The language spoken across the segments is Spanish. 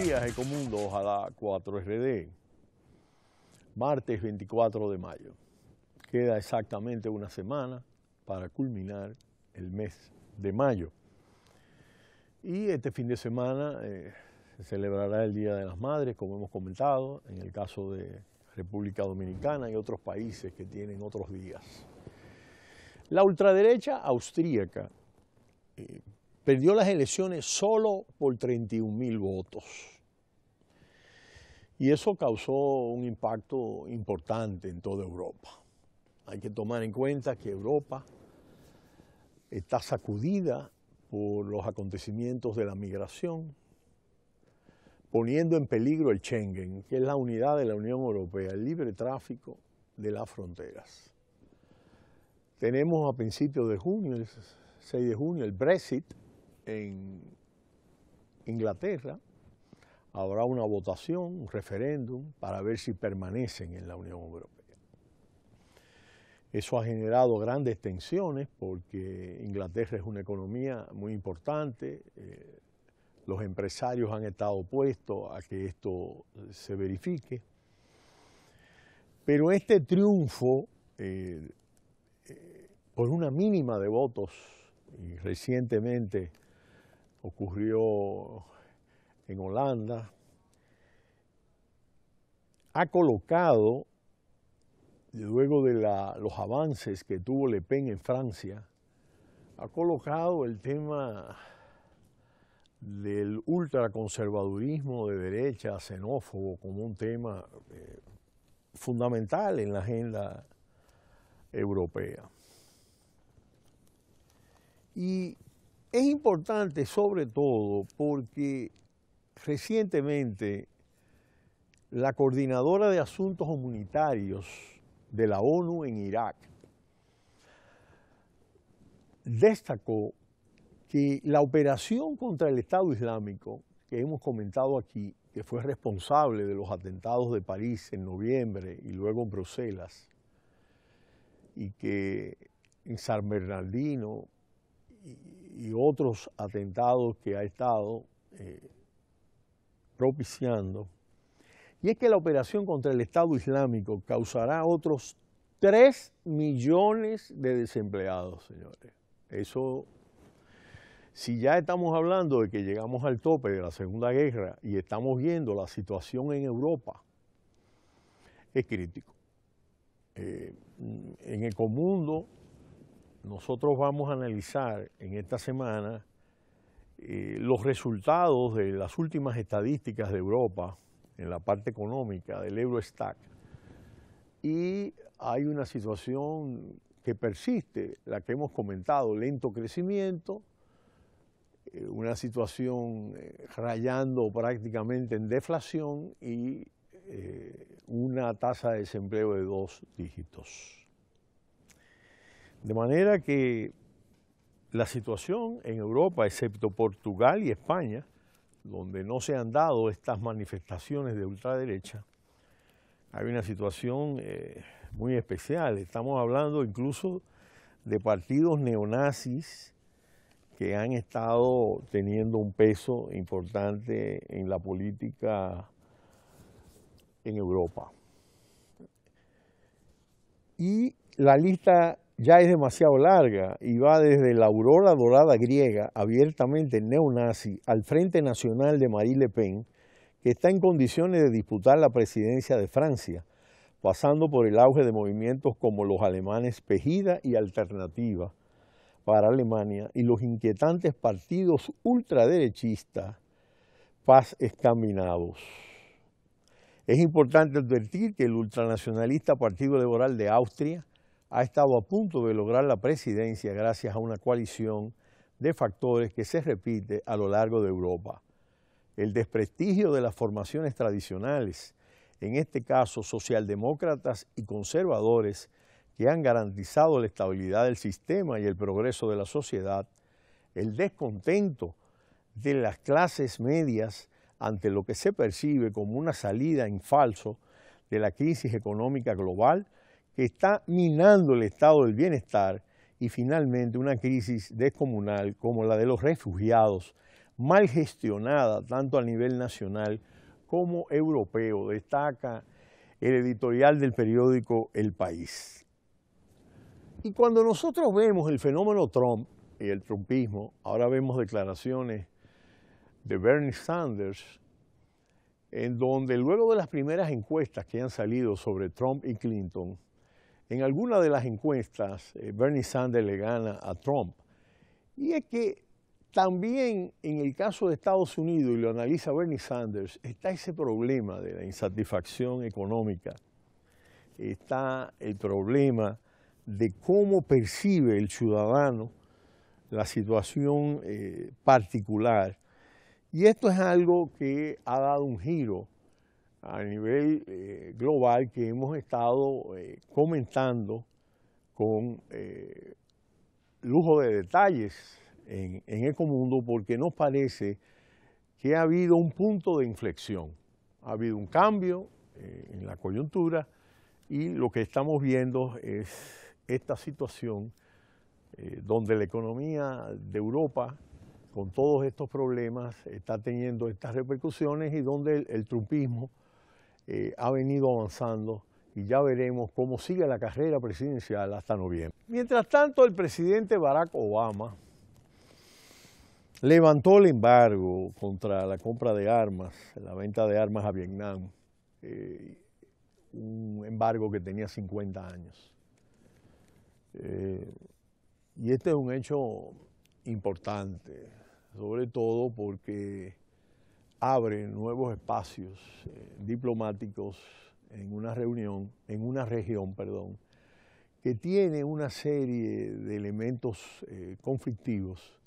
días, Ecomundo, ojalá 4RD. Martes 24 de mayo. Queda exactamente una semana para culminar el mes de mayo. Y este fin de semana eh, se celebrará el Día de las Madres, como hemos comentado, en el caso de República Dominicana y otros países que tienen otros días. La ultraderecha austríaca, eh, perdió las elecciones solo por 31 mil votos. Y eso causó un impacto importante en toda Europa. Hay que tomar en cuenta que Europa está sacudida por los acontecimientos de la migración, poniendo en peligro el Schengen, que es la unidad de la Unión Europea, el libre tráfico de las fronteras. Tenemos a principios de junio, el 6 de junio, el Brexit, en Inglaterra habrá una votación, un referéndum, para ver si permanecen en la Unión Europea. Eso ha generado grandes tensiones porque Inglaterra es una economía muy importante, eh, los empresarios han estado opuestos a que esto se verifique. Pero este triunfo, eh, eh, por una mínima de votos, y recientemente ocurrió en Holanda, ha colocado, luego de los avances que tuvo Le Pen en Francia, ha colocado el tema del ultraconservadurismo de derecha, xenófobo, como un tema eh, fundamental en la agenda europea. Y es importante sobre todo porque recientemente la coordinadora de asuntos humanitarios de la ONU en Irak destacó que la operación contra el Estado Islámico que hemos comentado aquí, que fue responsable de los atentados de París en noviembre y luego en Bruselas, y que en San Bernardino y otros atentados que ha estado eh, propiciando, y es que la operación contra el Estado Islámico causará otros 3 millones de desempleados, señores. Eso, si ya estamos hablando de que llegamos al tope de la Segunda Guerra y estamos viendo la situación en Europa, es crítico. Eh, en el nosotros vamos a analizar en esta semana eh, los resultados de las últimas estadísticas de Europa en la parte económica del Eurostack. Y hay una situación que persiste, la que hemos comentado, lento crecimiento, eh, una situación eh, rayando prácticamente en deflación y una tasa de desempleo de dos dígitos. De manera que la situación en Europa, excepto Portugal y España, donde no se han dado estas manifestaciones de ultraderecha, hay una situación eh, muy especial. Estamos hablando incluso de partidos neonazis que han estado teniendo un peso importante en la política en Europa. Y la lista ya es demasiado larga y va desde la aurora dorada griega, abiertamente neonazi, al Frente Nacional de Marie Le Pen, que está en condiciones de disputar la presidencia de Francia, pasando por el auge de movimientos como los alemanes Pejida y Alternativa para Alemania y los inquietantes partidos ultraderechistas Paz Escaminados. Es importante advertir que el ultranacionalista Partido Liberal de Austria ha estado a punto de lograr la presidencia gracias a una coalición de factores que se repite a lo largo de Europa. El desprestigio de las formaciones tradicionales, en este caso socialdemócratas y conservadores, que han garantizado la estabilidad del sistema y el progreso de la sociedad, el descontento de las clases medias ante lo que se percibe como una salida en falso de la crisis económica global que está minando el estado del bienestar y finalmente una crisis descomunal como la de los refugiados, mal gestionada tanto a nivel nacional como europeo, destaca el editorial del periódico El País. Y cuando nosotros vemos el fenómeno Trump y el trumpismo, ahora vemos declaraciones de Bernie Sanders, en donde luego de las primeras encuestas que han salido sobre Trump y Clinton, en alguna de las encuestas, eh, Bernie Sanders le gana a Trump. Y es que también en el caso de Estados Unidos, y lo analiza Bernie Sanders, está ese problema de la insatisfacción económica. Está el problema de cómo percibe el ciudadano la situación eh, particular. Y esto es algo que ha dado un giro a nivel eh, global que hemos estado eh, comentando con eh, lujo de detalles en, Ecomundo este porque nos parece que ha habido un punto de inflexión, ha habido un cambio en la coyuntura y lo que estamos viendo es esta situación donde la economía de Europa con todos estos problemas está teniendo estas repercusiones y donde el trumpismo eh, ha venido avanzando y ya veremos cómo sigue la carrera presidencial hasta noviembre. Mientras tanto, el presidente Barack Obama levantó el embargo contra la compra de armas, la venta de armas a Vietnam, eh, un embargo que tenía 50 años. Eh, y este es un hecho importante, sobre todo porque abre nuevos espacios eh, diplomáticos en una reunión, en una región, perdón, que tiene una serie de elementos eh, conflictivos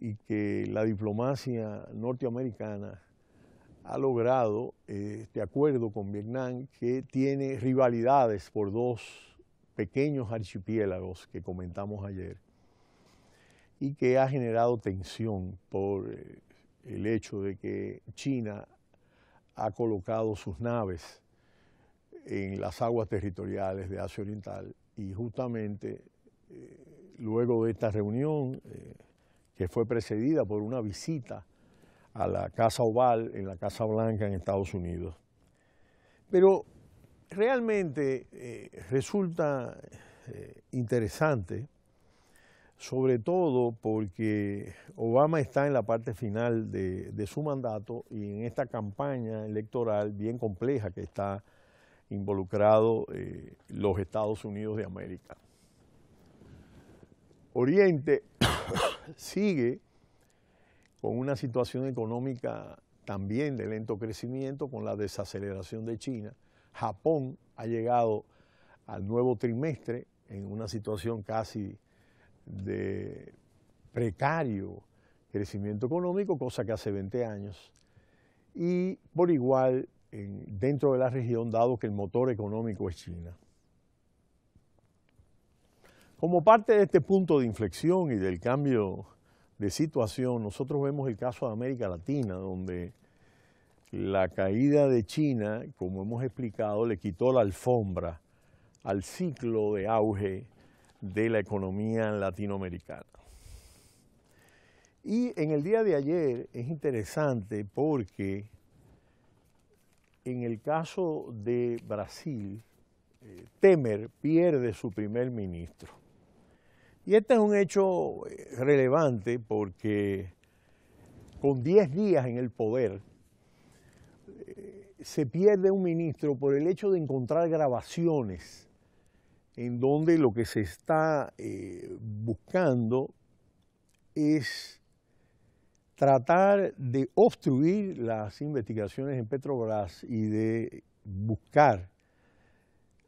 y que la diplomacia norteamericana ha logrado eh, este acuerdo con Vietnam que tiene rivalidades por dos pequeños archipiélagos que comentamos ayer y que ha generado tensión por el hecho de que China ha colocado sus naves en las aguas territoriales de Asia Oriental y justamente eh, luego de esta reunión, eh, que fue precedida por una visita a la Casa Oval en la Casa Blanca en Estados Unidos. Pero realmente eh, resulta interesante sobre todo porque Obama está en la parte final de, su mandato y en esta campaña electoral bien compleja que está involucrado eh, los Estados Unidos de América. Oriente sigue con una situación económica también de lento crecimiento con la desaceleración de China. Japón ha llegado al nuevo trimestre en una situación casi de precario crecimiento económico, cosa que hace 20 años. Y por igual dentro de la región, dado que el motor económico es China. Como parte de este punto de inflexión y del cambio de situación, nosotros vemos el caso de América Latina, donde la caída de China, como hemos explicado, le quitó la alfombra al ciclo de auge de la economía latinoamericana. Y en el día de ayer es interesante porque en el caso de Brasil, eh, Temer pierde su primer ministro. Y este es un hecho eh, relevante porque con 10 días en el poder eh, se pierde un ministro por el hecho de encontrar grabaciones en donde lo que se está eh, buscando es tratar de obstruir las investigaciones en Petrobras y de buscar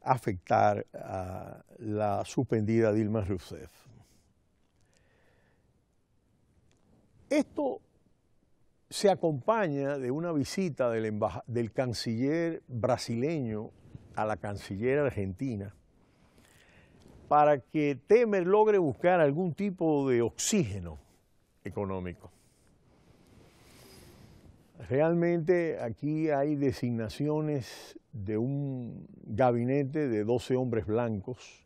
afectar a la suspendida Dilma Rousseff. Esto se acompaña de una visita del, del canciller brasileño a la canciller argentina, para que Temer logre buscar algún tipo de oxígeno económico. Realmente aquí hay designaciones de un gabinete de 12 hombres blancos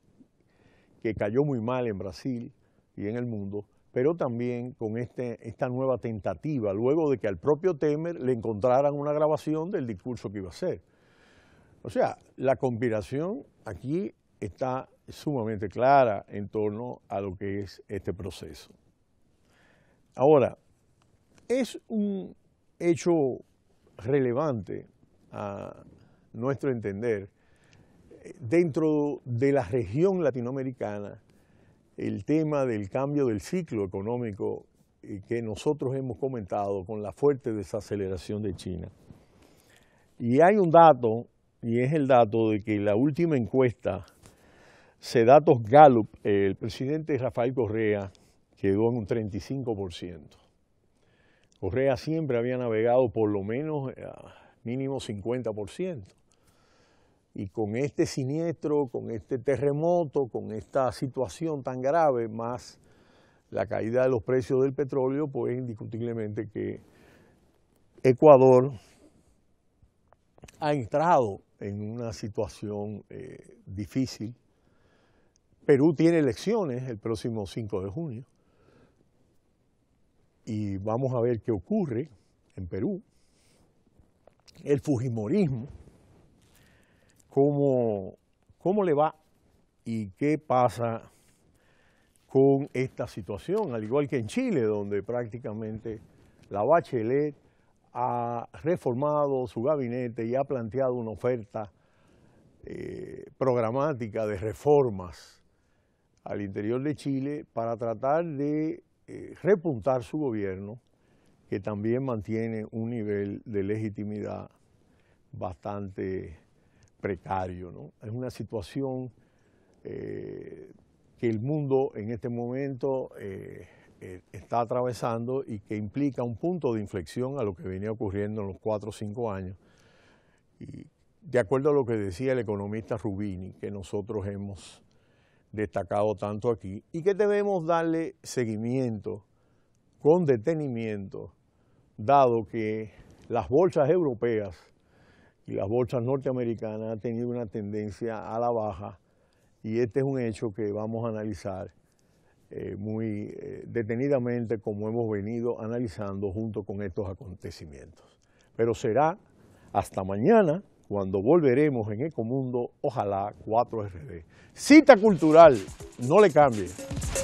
que cayó muy mal en Brasil y en el mundo, pero también con este, esta nueva tentativa, luego de que al propio Temer le encontraran una grabación del discurso que iba a hacer. O sea, la conspiración aquí está sumamente clara en torno a lo que es este proceso. Ahora, es un hecho relevante a nuestro entender eh, dentro de la región latinoamericana el tema del cambio del ciclo económico eh, que nosotros hemos comentado con la fuerte desaceleración de China. Y hay un dato, y es el dato de que la última encuesta Sedatos Gallup, el presidente Rafael Correa quedó en un 35%. Correa siempre había navegado por lo menos eh, a mínimo 50%. Y con este siniestro, con este terremoto, con esta situación tan grave, más la caída de los precios del petróleo, pues indiscutiblemente que Ecuador ha entrado en una situación eh, difícil Perú tiene elecciones el próximo 5 de junio y vamos a ver qué ocurre en Perú. El Fujimorismo, cómo, cómo le va y qué pasa con esta situación, al igual que en Chile, donde prácticamente la Bachelet ha reformado su gabinete y ha planteado una oferta eh, programática de reformas al interior de Chile para tratar de eh, repuntar su gobierno, que también mantiene un nivel de legitimidad bastante precario. Es una situación eh, que el mundo en este momento eh, está atravesando y que implica un punto de inflexión a lo que venía ocurriendo en los cuatro o cinco años. Y de acuerdo a lo que decía el economista Rubini, que nosotros hemos destacado tanto aquí y que debemos darle seguimiento con detenimiento, dado que las bolsas europeas y las bolsas norteamericanas han tenido una tendencia a la baja y este es un hecho que vamos a analizar eh, muy eh, detenidamente como hemos venido analizando junto con estos acontecimientos. Pero será hasta mañana cuando volveremos en Ecomundo, ojalá 4RD. Cita cultural, no le cambie.